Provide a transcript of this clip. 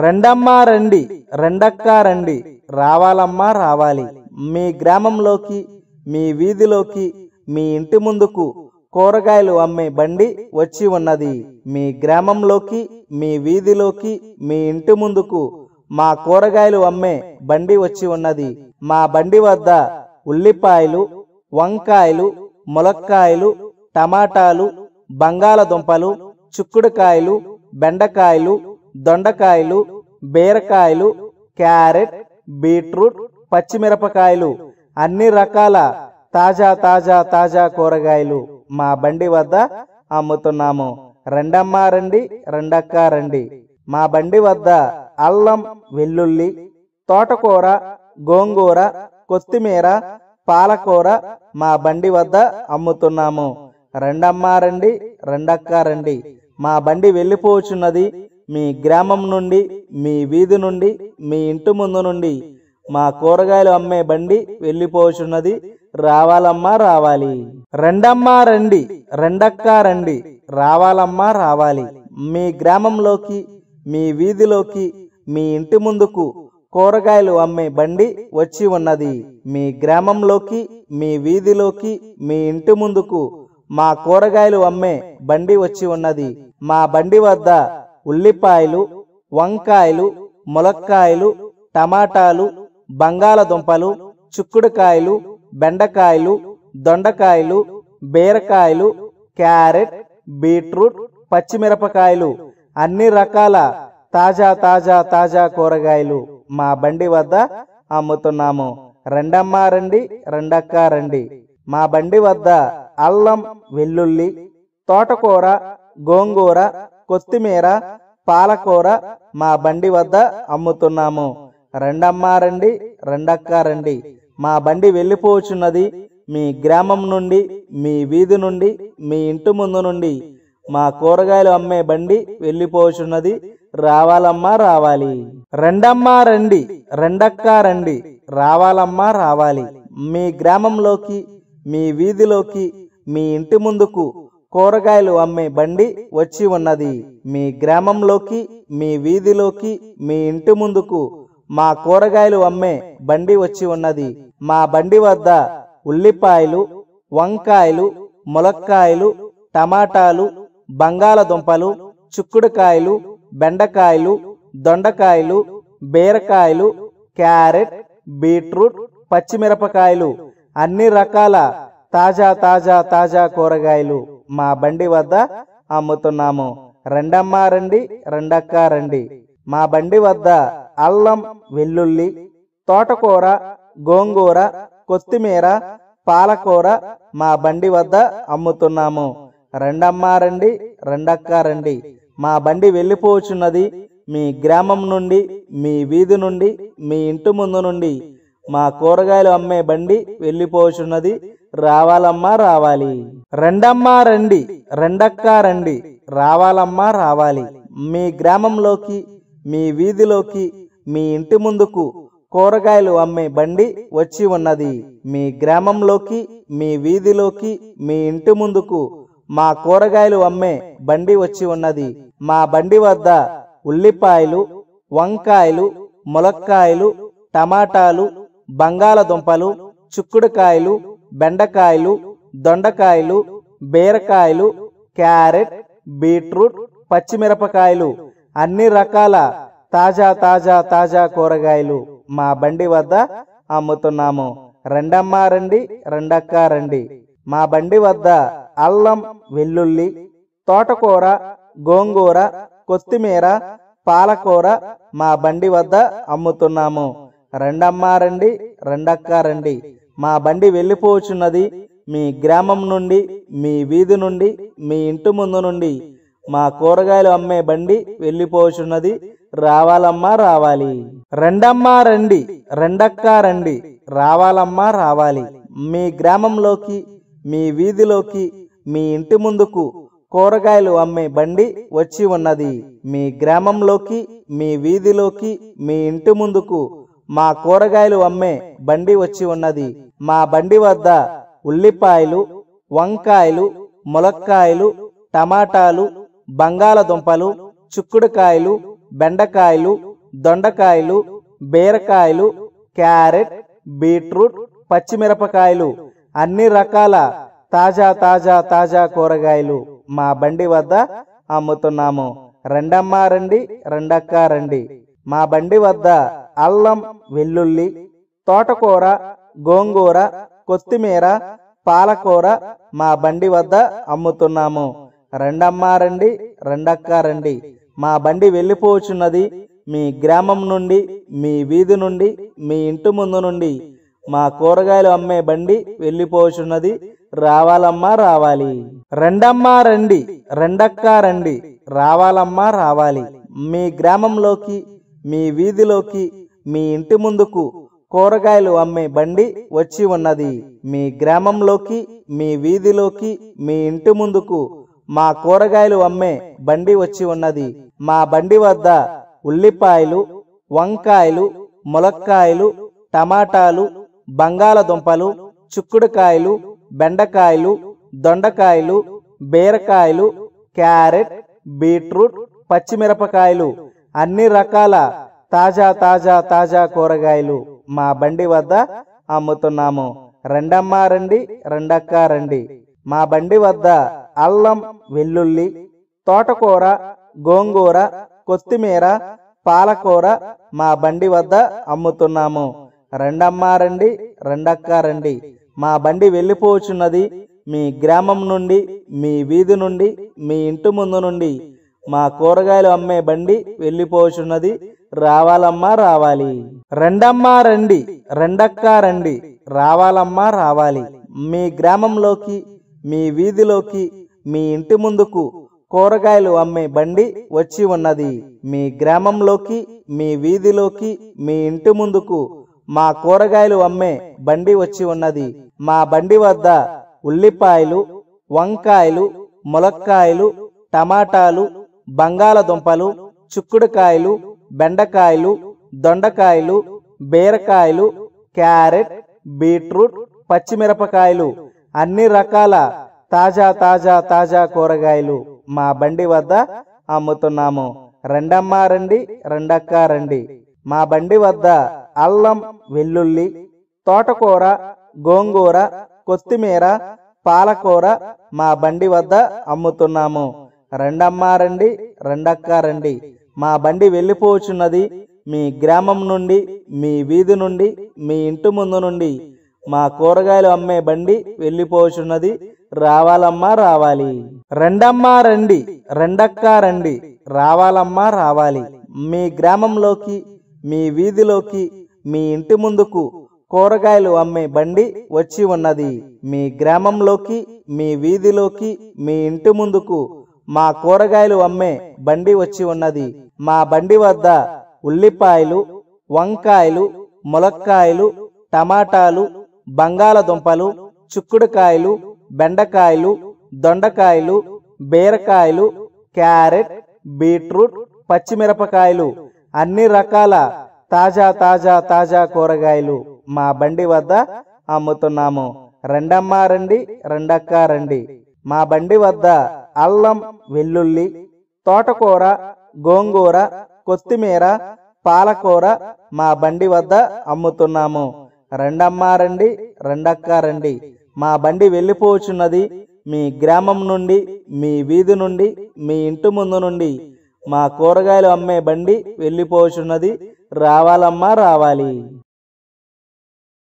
రెండమ్మా రండి రెండక్క రండి రావాలమ్మా రావాలి మీ గ్రామంలోకి మీ వీధిలోకి మీ ఇంటి ముందుకు కూరగాయలు అమ్మే బండి వచ్చి ఉన్నది మీ గ్రామంలోకి మీ వీధిలోకి మీ ఇంటి ముందుకు మా కూరగాయలు అమ్మే బండి వచ్చి ఉన్నది మా బండి వద్ద ఉల్లిపాయలు వంకాయలు ములక్కాయలు టమాటాలు బంగాళదుంపలు చిక్కుడుకాయలు బెండకాయలు దొండకాయలు బీరకాయలు క్యారెట్ బీట్రూట్ పచ్చిమిరపకాయలు అన్ని రకాల తాజా తాజా తాజా కూరగాయలు మా బండి వద్ద అమ్ముతున్నాము రెండమ్మ రండి రెండక్క రండి మా బండి వద్ద అల్లం వెల్లుల్లి తోటకూర గోంగూర కొత్తిమీర పాలకూర మా బండి వద్ద అమ్ముతున్నాము రెండమ్మ రండి రెండక్క రండి మా బండి వెళ్ళిపోచున్నది మీ గ్రామం నుండి మీ వీధి నుండి మీ ఇంటి ముందు నుండి మా కూరగాయలు అమ్మే బండి వెళ్ళిపోచున్నది రావాలమ్మా రావాలి రెండమ్మా రండి రెండక్క రండి రావాలమ్మా రావాలి మీ గ్రామంలోకి మీ వీధిలోకి మీ ఇంటి ముందుకు కూరగాయలు అమ్మే బండి వచ్చి ఉన్నది మీ గ్రామంలోకి మీ వీధిలోకి మీ ఇంటి ముందుకు మా కూరగాయలు అమ్మే బండి వచ్చి ఉన్నది మా బండి వద్ద ఉల్లిపాయలు వంకాయలు ములక్కాయలు టమాటాలు బంగాళదుంపలు చిక్కుడుకాయలు బెండకాయలు దొండకాయలు బీరకాయలు క్యారెట్ బీట్రూట్ పచ్చిమిరపకాయలు అన్ని రకాల తాజా తాజా తాజా కూరగాయలు మా బండి వద్ద అమ్ముతున్నాము రెండమ్మ రండి రెండక్క రండి మా బండి వద్ద అల్లం వెల్లుల్లి తోటకూర గోంగూర కొత్తిమీర పాలకూర మా బండి వద్ద అమ్ముతున్నాము రెండమ్మా రండి రెండక్క రండి మా బండి వెళ్ళిపోచున్నది మీ గ్రామం నుండి మీ వీధి నుండి మీ ఇంటి ముందు నుండి మా కూరగాయలు అమ్మే బండి వెళ్ళిపోచున్నది రావాలమ్మా రావాలి రెండమ్మా రండి రెండక్క రండి రావాలమ్మా రావాలి మీ గ్రామంలోకి మీ వీధిలోకి మీ ఇంటి ముందుకు కూరగాయలు అమ్మే బండి వచ్చి ఉన్నది మీ గ్రామంలోకి మీ వీధిలోకి మీ ఇంటి ముందుకు మా కూరగాయలు అమ్మే బండి వచ్చి ఉన్నది మా బండి వద్ద ఉల్లిపాయలు వంకాయలు ములక్కాయలు టమాటాలు బంగాళదుంపలు చిక్కుడుకాయలు బెండకాయలు దొండకాయలు బీరకాయలు క్యారెట్ బీట్రూట్ పచ్చిమిరపకాయలు అన్ని రకాల తాజా తాజా తాజా కూరగాయలు మా బండి వద్ద అమ్ముతున్నాము రెండమ్మ రండి రెండక్క రండి మా బండి వద్ద అల్లం వెల్లుల్లి తోటకూర గోంగూర కొత్తిమీర పాలకూర మా బండి వద్ద అమ్ముతున్నాము రెండమ్మ రండి రెండక్క రండి మా బండి వెళ్ళిపోచున్నది మీ గ్రామం నుండి మీ వీధి నుండి మీ ఇంటి ముందు నుండి మా కూరగాయలు అమ్మే బండి వెళ్ళిపోచున్నది రావాలమ్మా రావాలి రెండమ్మా రండి రెండక్క రండి రావాలమ్మా రావాలి మీ గ్రామంలోకి మీ వీధిలోకి మీ ఇంటి ముందుకు కూరగాయలు అమ్మే బండి వచ్చి ఉన్నది మీ గ్రామంలోకి మీ వీధిలోకి మీ ఇంటి ముందుకు మా కూరగాయలు అమ్మే బండి వచ్చి ఉన్నది మా బండి వద్ద ఉల్లిపాయలు వంకాయలు ములక్కాయలు టమాటాలు బంగాళదుంపలు చిక్కుడుకాయలు బెండకాయలు దొండకాయలు బీరకాయలు క్యారెట్ బీట్రూట్ పచ్చిమిరపకాయలు అన్ని రకాల తాజా తాజా తాజా కూరగాయలు మా బండి వద్ద అమ్ముతున్నాము రెండమ్మ రండి రెండక్క రండి మా బండి వద్ద అల్లం వెల్లుల్లి తోటకూర గోంగూర కొత్తిమీర పాలకూర మా బండి వద్ద అమ్ముతున్నాము రెండమ్మ రండి రెండక్క రండి మా బండి వెళ్ళిపోవచ్చున్నది మీ గ్రామం నుండి మీ వీధి నుండి మీ ఇంటి ముందు నుండి మా కూరగాయలు అమ్మే బండి వెళ్ళిపోవచ్చున్నది రావాలమ్మా రావాలి రెండమ్మా రండి రెండక్క రండి రావాలమ్మా రావాలి మీ గ్రామంలోకి మీ వీధిలోకి మీ ఇంటి ముందుకు కూరగాయలు అమ్మే బండి వచ్చి ఉన్నది మీ గ్రామంలోకి మీ వీధిలోకి మీ ఇంటి ముందుకు మా కూరగాయలు అమ్మే బండి వచ్చి ఉన్నది మా బండి వద్ద ఉల్లిపాయలు వంకాయలు ములక్కాయలు టమాటాలు బంగాళదుంపలు చిక్కుడుకాయలు బెండకాయలు దొండకాయలు బీరకాయలు క్యారెట్ బీట్రూట్ పచ్చిమిరపకాయలు అన్ని రకాల తాజా తాజా తాజా కూరగాయలు మా బండి వద్ద అమ్ముతున్నాము రెండమ్మ రండి రెండక్క రండి మా బండి వద్ద అల్లం వెల్లుల్లి తోటకూర గోంగూర కొత్తిమీర పాలకూర మా బండి వద్ద అమ్ముతున్నాము రెండమ్మా రండి రెండక్క రండి మా బండి వెళ్ళిపోచున్నది మీ గ్రామం నుండి మీ వీధి నుండి మీ ఇంటి ముందు నుండి మా కూరగాయలు అమ్మే బండి వెళ్ళిపోచున్నది రావాలమ్మా రావాలి రెండమ్మా రండి రెండక్క రండి రావాలమ్మా రావాలి మీ గ్రామంలోకి మీ వీధిలోకి మీ ఇంటి ముందుకు కూరగాయలు అమ్మే బండి వచ్చి ఉన్నది మీ గ్రామంలోకి మీ వీధిలోకి మీ ఇంటి ముందుకు మా కూరగాయలు అమ్మే బండి వచ్చి ఉన్నది మా బండి వద్ద ఉల్లిపాయలు వంకాయలు ములక్కాయలు టమాటాలు బంగాళదుంపలు చిక్కుడుకాయలు బెండకాయలు దొండకాయలు బీరకాయలు క్యారెట్ బీట్రూట్ పచ్చిమిరపకాయలు అన్ని రకాల తాజా తాజా తాజా కూరగాయలు మా బండి వద్ద అమ్ముతున్నాము రెండమ్మ రండి రెండక్క రండి మా బండి వద్ద అల్లం వెల్లుల్లి తోటకూర గోంగూర కొత్తిమీర పాలకూర మా బండి వద్ద అమ్ముతున్నాము రెండమ్మ రండి రెండక్క రండి మా బండి వెళ్ళిపోచున్నది మీ గ్రామం నుండి మీ వీధి నుండి మీ ఇంటి ముందు నుండి మా కూరగాయలు అమ్మే బండి వెళ్ళిపోచున్నది రావాలమ్మా రావాలి రెండమ్మా రండి రెండక్క రండి రావాలమ్మా రావాలి మీ గ్రామంలోకి మీ వీధిలోకి మీ ఇంటి ముందుకు కూరగాయలు అమ్మే బండి వచ్చి ఉన్నది మీ గ్రామంలోకి మీ వీధిలోకి మీ ఇంటి ముందుకు మా కూరగాయలు అమ్మే బండి వచ్చి ఉన్నది మా బండి వద్ద ఉల్లిపాయలు వంకాయలు ములక్కాయలు టమాటాలు బంగాళదుంపలు చిక్కుడుకాయలు బెండకాయలు దొండకాయలు బీరకాయలు క్యారెట్ బీట్రూట్ పచ్చిమిరపకాయలు అన్ని రకాల తాజా తాజా తాజా కూరగాయలు మా బండి వద్ద అమ్ముతున్నాము రెండమ్మ రండి రెండక్క రండి మా బండి వద్ద అల్లం వెల్లుల్లి తోటకూర గోంగూర కొత్తిమీర పాలకూర మా బండి వద్ద అమ్ముతున్నాము రెండమ్మ రండి రెండక్క రండి మా బండి వెళ్ళిపోవచ్చున్నది మీ గ్రామం నుండి మీ వీధి నుండి మీ ఇంటి ముందు నుండి మా కూరగాయలు అమ్మే బండి వెళ్ళిపోవచ్చున్నది రావాలమ్మా రావాలి రెండమ్మా రండి రెండక్క రండి రావాలమ్మా రావాలి మీ గ్రామంలోకి మీ వీధిలోకి మీ ఇంటి ముందుకు కూరగాయలు అమ్మే బండి వచ్చి ఉన్నది మీ గ్రామంలోకి మీ వీధిలోకి మీ ఇంటి ముందుకు మా కూరగాయలు అమ్మే బండి వచ్చి ఉన్నది మా బండి వద్ద ఉల్లిపాయలు వంకాయలు ములక్కాయలు టమాటాలు బంగాళదుంపలు చిక్కుడుకాయలు బెండకాయలు దొండకాయలు బీరకాయలు క్యారెట్ బీట్రూట్ పచ్చిమిరపకాయలు అన్ని రకాల తాజా తాజా తాజా కూరగాయలు మా బండి వద్ద అమ్ముతున్నాము రెండమ్మ రండి రెండక్క రండి మా బండి వద్ద అల్లం వెల్లుల్లి తోటకూర గోంగూర కొత్తిమీర పాలకూర మా బండి వద్ద అమ్ముతున్నాము రెండమ్మా రండి రెండక్క రండి మా బండి వెళ్ళిపోచున్నది మీ గ్రామం నుండి మీ వీధి నుండి మీ ఇంటి ముందు నుండి మా కూరగాయలు అమ్మే బండి వెళ్ళిపోచున్నది రావాలమ్మా రావాలి